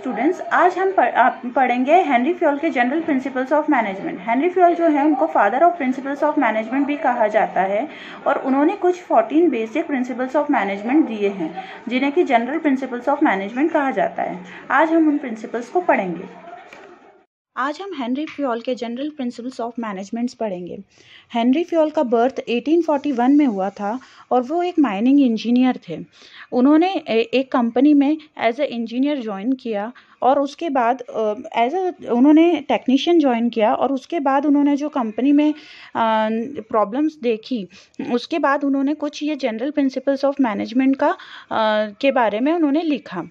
students आज हम पढ़ेंगे हेनरी फ्योल के general principles of management Henry Fayol जो है उनको father of principles of management भी कहा जाता है और उन्होंने कुछ 14 बेसिक प्रिंसिपल्स ऑफ मैनेजमेंट दिए हैं जिन्हें कि जनरल प्रिंसिपल्स ऑफ मैनेजमेंट कहा जाता है आज हम उन प्रिंसिपल्स को पढ़ेंगे आज हम हेनरी फ्योल के जनरल प्रिंसिपल्स ऑफ मैनेजमेंट्स पढ़ेंगे हेनरी फ्योल का बर्थ 1841 में हुआ था और वो एक माइनिंग इंजीनियर थे उन्होंने एक कंपनी में एज ए इंजीनियर ज्वाइन किया और उसके बाद एज अ उन्होंने टेक्नीशियन ज्वाइन किया और उसके बाद उन्होंने जो कंपनी में प्रॉब्लम्स देखी उसके बाद उन्होंने कुछ ये जनरल प्रिंसिपल्स ऑफ मैनेजमेंट का के बारे में उन्होंने लिखा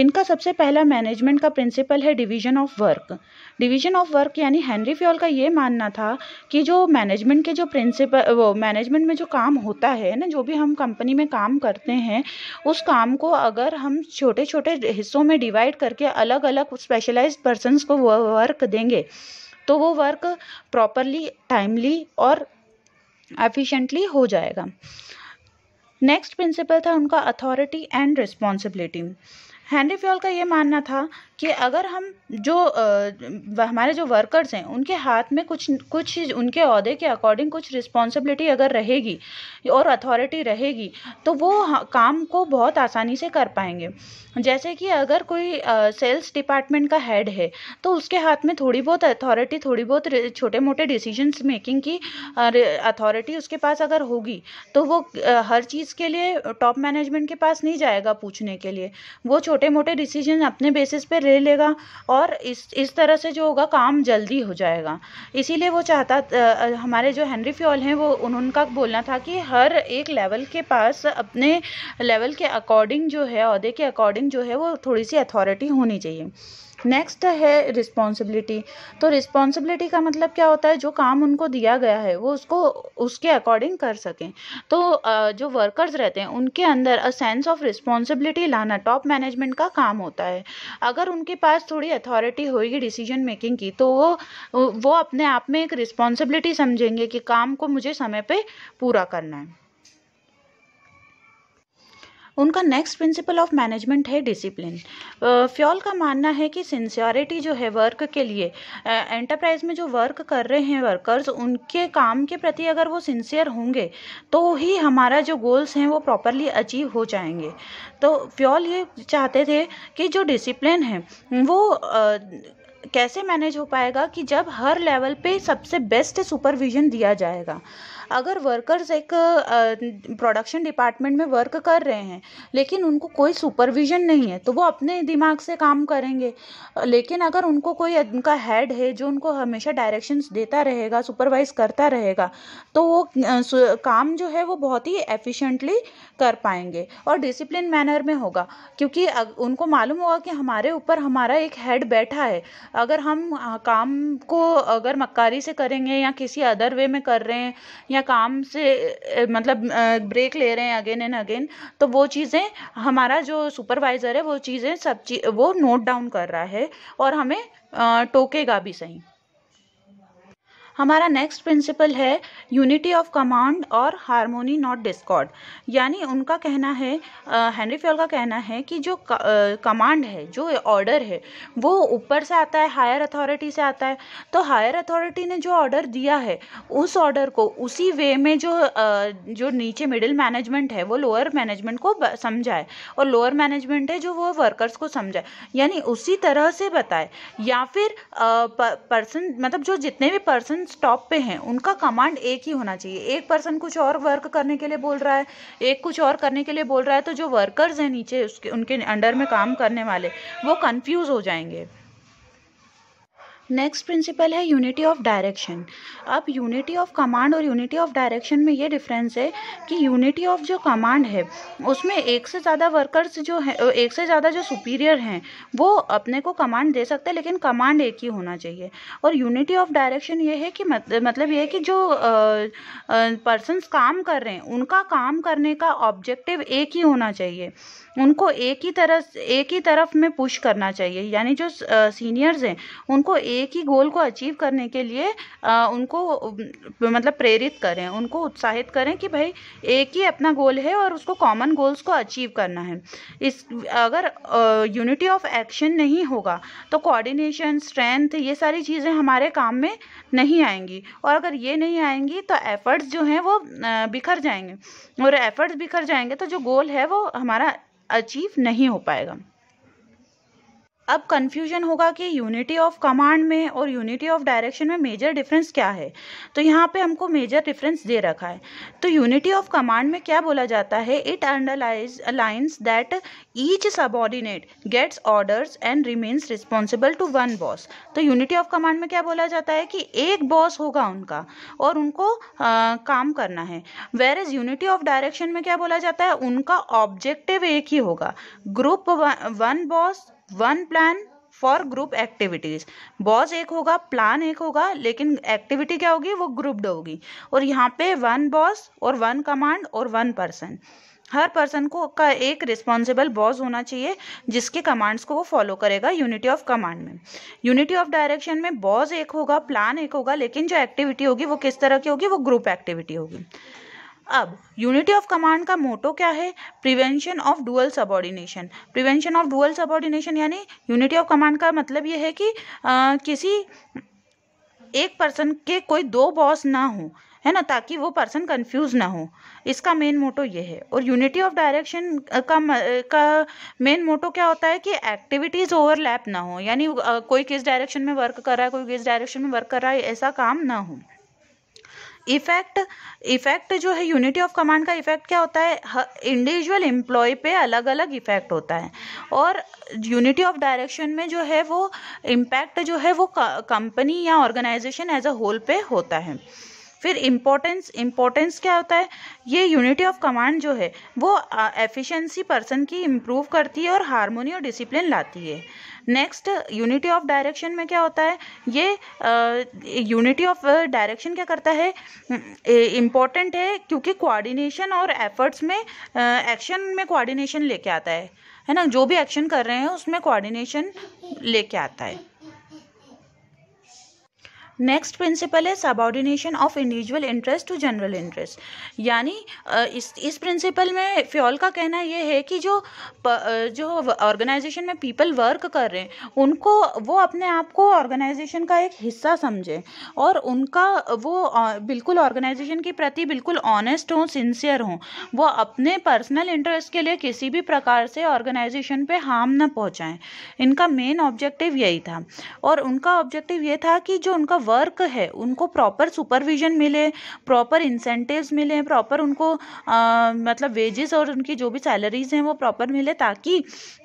इनका सबसे पहला मैनेजमेंट का प्रिंसिपल है division of work division of work यानी हेनरी फ्योल का ये मानना था कि जो मैनेजमेंट के जो प्रिंसिपल वो मैनेजमेंट में जो काम होता है ना जो भी हम कंपनी में काम करते हैं उस काम को अगर हम छोटे छोटे हिस्सों में डिवाइड करके अलग अलग स्पेशलाइज पर्सन को वो वर्क देंगे तो वो वर्क प्रॉपरली टाइमली और एफिशेंटली हो जाएगा नेक्स्ट प्रिंसिपल था उनका authority and responsibility Henry Fayol का ये मानना था कि अगर हम जो हमारे जो वर्कर्स हैं उनके हाथ में कुछ कुछ उनके अहदे के अकॉर्डिंग कुछ रिस्पॉन्सिबिलिटी अगर रहेगी और अथॉरिटी रहेगी तो वो काम को बहुत आसानी से कर पाएंगे जैसे कि अगर कोई सेल्स डिपार्टमेंट का हेड है तो उसके हाथ में थोड़ी बहुत अथॉरिटी थोड़ी बहुत छोटे मोटे डिसीजन मेकिंग की अथॉरिटी उसके पास अगर होगी तो वो हर चीज़ के लिए टॉप मैनेजमेंट के पास नहीं जाएगा पूछने के लिए वो छोटे मोटे डिसीजन अपने बेसिस पर ले लेगा और इस इस तरह से जो होगा काम जल्दी हो जाएगा इसीलिए वो चाहता आ, हमारे जो हेनरी फ्योल हैं वो उन, उनका बोलना था कि हर एक लेवल के पास अपने लेवल के अकॉर्डिंग जो है अहदे के अकॉर्डिंग जो है वो थोड़ी सी अथॉरिटी होनी चाहिए नेक्स्ट है रिस्पॉन्सिबिलिटी तो रिस्पॉन्सिबिलिटी का मतलब क्या होता है जो काम उनको दिया गया है वो उसको उसके अकॉर्डिंग कर सकें तो जो वर्कर्स रहते हैं उनके अंदर अ सेंस ऑफ रिस्पॉन्सिबिलिटी लाना टॉप मैनेजमेंट का काम होता है अगर उनके पास थोड़ी अथॉरिटी होगी डिसीजन मेकिंग की तो वो वो अपने आप में एक रिस्पॉन्सिबिलिटी समझेंगे कि काम को मुझे समय पर पूरा करना है उनका नेक्स्ट प्रिंसिपल ऑफ मैनेजमेंट है डिसिप्लिन फ्योल का मानना है कि सिंसियरिटी जो है वर्क के लिए एंटरप्राइज में जो वर्क कर रहे हैं वर्कर्स उनके काम के प्रति अगर वो सिंसियर होंगे तो ही हमारा जो गोल्स हैं वो प्रॉपरली अचीव हो जाएंगे तो फ्योल ये चाहते थे कि जो डिसिप्लिन है वो आ, कैसे मैनेज हो पाएगा कि जब हर लेवल पे सबसे बेस्ट सुपरविजन दिया जाएगा अगर वर्कर्स एक प्रोडक्शन डिपार्टमेंट में वर्क कर रहे हैं लेकिन उनको कोई सुपरविजन नहीं है तो वो अपने दिमाग से काम करेंगे लेकिन अगर उनको कोई उनका हेड है जो उनको हमेशा डायरेक्शंस देता रहेगा सुपरवाइज करता रहेगा तो वो काम जो है वो बहुत ही एफिशिएंटली कर पाएंगे और डिसिप्लिन मैनर में होगा क्योंकि उनको मालूम होगा कि हमारे ऊपर हमारा एक हेड बैठा है अगर हम काम को अगर मक्कारी से करेंगे या किसी अदर वे में कर रहे हैं या काम से मतलब ब्रेक ले रहे हैं अगेन एंड अगेन तो वो चीज़ें हमारा जो सुपरवाइज़र है वो चीज़ें सब चीज वो नोट डाउन कर रहा है और हमें टोकेगा भी सही हमारा नेक्स्ट प्रिंसिपल है यूनिटी ऑफ कमांड और हारमोनी नॉट डिस्कॉर्ड यानी उनका कहना है हेनरी फ्योल का कहना है कि जो कमांड है जो ऑर्डर है वो ऊपर से आता है हायर अथॉरिटी से आता है तो हायर अथॉरिटी ने जो ऑर्डर दिया है उस ऑर्डर को उसी वे में जो जो नीचे मिडिल मैनेजमेंट है वो लोअर मैनेजमेंट को समझाए और लोअर मैनेजमेंट है जो वो वर्कर्स को समझाए यानी उसी तरह से बताए या फिर पर्सन मतलब जो जितने भी पर्सन पर्सन स्टॉप पे हैं उनका कमांड एक ही होना चाहिए एक पर्सन कुछ और वर्क करने के लिए बोल रहा है एक कुछ और करने के लिए बोल रहा है तो जो वर्कर्स हैं नीचे उसके उनके अंडर में काम करने वाले वो कन्फ्यूज़ हो जाएंगे नेक्स्ट प्रिंसिपल है यूनिटी ऑफ डायरेक्शन अब यूनिटी ऑफ कमांड और यूनिटी ऑफ डायरेक्शन में ये डिफरेंस है कि यूनिटी ऑफ जो कमांड है उसमें एक से ज़्यादा वर्कर्स जो है एक से ज़्यादा जो सुपीरियर हैं वो अपने को कमांड दे सकते हैं लेकिन कमांड एक ही होना चाहिए और यूनिटी ऑफ डायरेक्शन ये है कि मत, मतलब ये है कि जो पर्सनस काम कर रहे हैं उनका काम करने का ऑब्जेक्टिव एक ही होना चाहिए उनको एक ही तरह एक ही तरफ में पुश करना चाहिए यानी जो सीनियर्स हैं उनको एक ही गोल को अचीव करने के लिए आ, उनको मतलब प्रेरित करें उनको उत्साहित करें कि भाई एक ही अपना गोल है और उसको कॉमन गोल्स को अचीव करना है इस अगर यूनिटी ऑफ एक्शन नहीं होगा तो कोऑर्डिनेशन स्ट्रेंथ ये सारी चीज़ें हमारे काम में नहीं आएंगी और अगर ये नहीं आएंगी तो एफर्ट्स जो हैं वो बिखर जाएंगे और एफर्ट्स बिखर जाएंगे तो जो गोल है वो हमारा अचीव नहीं हो पाएगा अब कन्फ्यूजन होगा कि यूनिटी ऑफ कमांड में और यूनिटी ऑफ डायरेक्शन में मेजर डिफरेंस क्या है तो यहाँ पे हमको मेजर डिफरेंस दे रखा है तो यूनिटी ऑफ कमांड में क्या बोला जाता है it underlies alliance that each subordinate gets orders and remains responsible to one boss तो यूनिटी ऑफ कमांड में क्या बोला जाता है कि एक बॉस होगा उनका और उनको आ, काम करना है whereas unity of direction में क्या बोला जाता है उनका ऑब्जेक्टिव एक ही होगा group one boss one plan for group activities boss एक होगा प्लान एक होगा लेकिन एक्टिविटी क्या होगी वो ग्रुप्ड होगी और यहाँ पे वन बॉस और वन कमांड और वन पर्सन हर पर्सन को का एक रिस्पॉन्सिबल बॉस होना चाहिए जिसके कमांड्स को वो फॉलो करेगा यूनिटी ऑफ कमांड में यूनिटी ऑफ डायरेक्शन में बॉस एक होगा प्लान एक होगा लेकिन जो एक्टिविटी होगी वो किस तरह की होगी वो ग्रुप एक्टिविटी होगी अब यूनिटी ऑफ कमांड का मोटो क्या है prevention of dual subordination prevention of dual subordination यानी यूनिटी ऑफ कमांड का मतलब यह है कि आ, किसी एक पर्सन के कोई दो बॉस ना हो है ना ताकि वो पर्सन कंफ्यूज ना हो इसका मेन मोटो ये है और यूनिटी ऑफ डायरेक्शन का का मेन मोटो क्या होता है कि एक्टिविटीज़ ओवरलैप ना हो यानी कोई किस डायरेक्शन में वर्क कर रहा है कोई किस डायरेक्शन में वर्क कर रहा है ऐसा काम ना हो इफेक्ट इफेक्ट जो है यूनिटी ऑफ कमांड का इफेक्ट क्या होता है इंडिविजुअल एम्प्लॉय पे अलग अलग इफेक्ट होता है और यूनिटी ऑफ डायरेक्शन में जो है वो इम्पैक्ट जो है वो कंपनी या ऑर्गेनाइजेशन एज अ होल पे होता है फिर इम्पोर्टेंस इम्पोर्टेंस क्या होता है ये यूनिटी ऑफ कमांड जो है वो एफिशिएंसी पर्सन की इम्प्रूव करती है और हारमोनी और डिसिप्लिन लाती है नेक्स्ट यूनिटी ऑफ डायरेक्शन में क्या होता है ये यूनिटी ऑफ डायरेक्शन क्या करता है इम्पॉर्टेंट है क्योंकि कोऑर्डिनेशन और एफर्ट्स में एक्शन uh, में कोऑर्डिनेशन लेके आता है है ना जो भी एक्शन कर रहे हैं उसमें कोऑर्डिनेशन लेके आता है नेक्स्ट प्रिंसिपल है subordination of individual interest to general interest यानी इस इस प्रिंसिपल में फ्योल का कहना यह है कि जो प, जो ऑर्गेनाइजेशन में पीपल वर्क कर रहे हैं उनको वो अपने आप को ऑर्गेनाइजेशन का एक हिस्सा समझें और उनका वो बिल्कुल ऑर्गेनाइजेशन के प्रति बिल्कुल ऑनेस्ट हों सिंसियर हों वो अपने पर्सनल इंटरेस्ट के लिए किसी भी प्रकार से ऑर्गेनाइजेशन पर हार्म ना पहुँचाएँ इनका मेन ऑब्जेक्टिव यही था और उनका ऑब्जेक्टिव ये था कि जो उनका वर्क है उनको प्रॉपर सुपरविजन मिले प्रॉपर इंसेंटिव्स मिले प्रॉपर उनको आ, मतलब वेजेस और उनकी जो भी सैलरीज हैं वो प्रॉपर मिले ताकि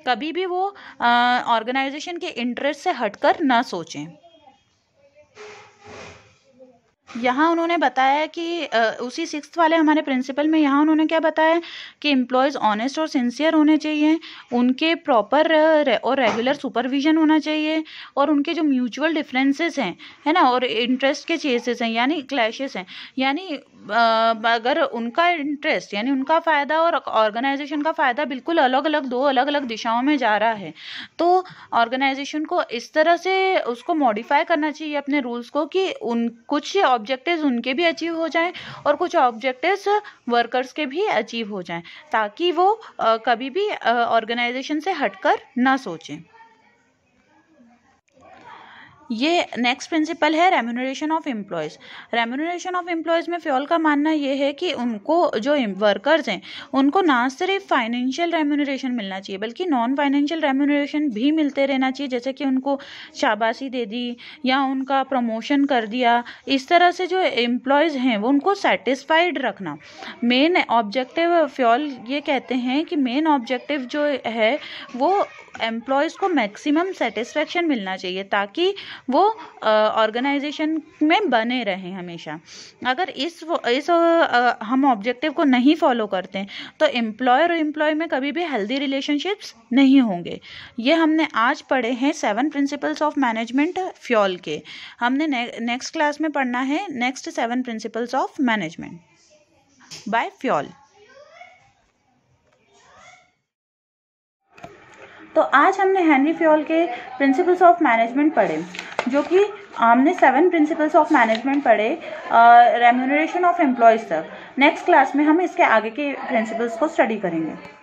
कभी भी वो ऑर्गेनाइजेशन के इंटरेस्ट से हटकर ना सोचें यहाँ उन्होंने बताया कि उसी सिक्स वाले हमारे प्रिंसिपल में यहाँ उन्होंने क्या बताया कि एम्प्लॉयज़ ऑनेस्ट और सिंसियर होने चाहिए उनके प्रॉपर और रेगुलर सुपरविजन होना चाहिए और उनके जो म्यूचुअल डिफरेंसेस हैं है ना और इंटरेस्ट के चेसेस हैं यानी क्लैशेस हैं यानी अगर उनका इंटरेस्ट यानी उनका फ़ायदा और ऑर्गेनाइजेशन का फ़ायदा बिल्कुल अलग अलग दो अलग अलग दिशाओं में जा रहा है तो ऑर्गेनाइजेशन को इस तरह से उसको मॉडिफाई करना चाहिए अपने रूल्स को कि उन कुछ ऑब्जेक्टिव्स उनके भी अचीव हो जाएं और कुछ ऑब्जेक्टिव्स वर्कर्स के भी अचीव हो जाएं ताकि वो कभी भी ऑर्गेनाइजेशन से हटकर ना सोचें ये नेक्स्ट प्रिंसिपल है remuneration of employees remuneration of employees में फ्योल का मानना ये है कि उनको जो वर्कर्स हैं उनको ना सिर्फ फाइनेंशियल रेम्यूनरेशन मिलना चाहिए बल्कि नॉन फाइनेंशियल रेम्यूनरेशन भी मिलते रहना चाहिए जैसे कि उनको शाबाशी दे दी या उनका प्रमोशन कर दिया इस तरह से जो एम्प्लॉयज़ हैं वो उनको सेटिस्फाइड रखना मेन ऑब्जेक्टिव फ्योल ये कहते हैं कि मेन ऑब्जेक्टिव जो है वो एम्प्लॉयज़ को मैक्सिमम सेटिस्फेक्शन मिलना चाहिए ताकि वो ऑर्गेनाइजेशन में बने रहें हमेशा अगर इस इस हम ऑब्जेक्टिव को नहीं फॉलो करते तो एम्प्लॉयर और एम्प्लॉय में कभी भी हेल्दी रिलेशनशिप्स नहीं होंगे ये हमने आज पढ़े हैं seven principles of management Fayol के हमने नेक्स्ट क्लास में पढ़ना है next seven principles of management by Fayol तो आज हमने हेनरी फ्योल के प्रिंसिपल्स ऑफ मैनेजमेंट पढ़े जो कि आमने सेवन प्रिंसिपल्स ऑफ मैनेजमेंट पढ़े रेम्यूनरेशन ऑफ एम्प्लॉयज़ तक नेक्स्ट क्लास में हम इसके आगे के प्रिंसिपल्स को स्टडी करेंगे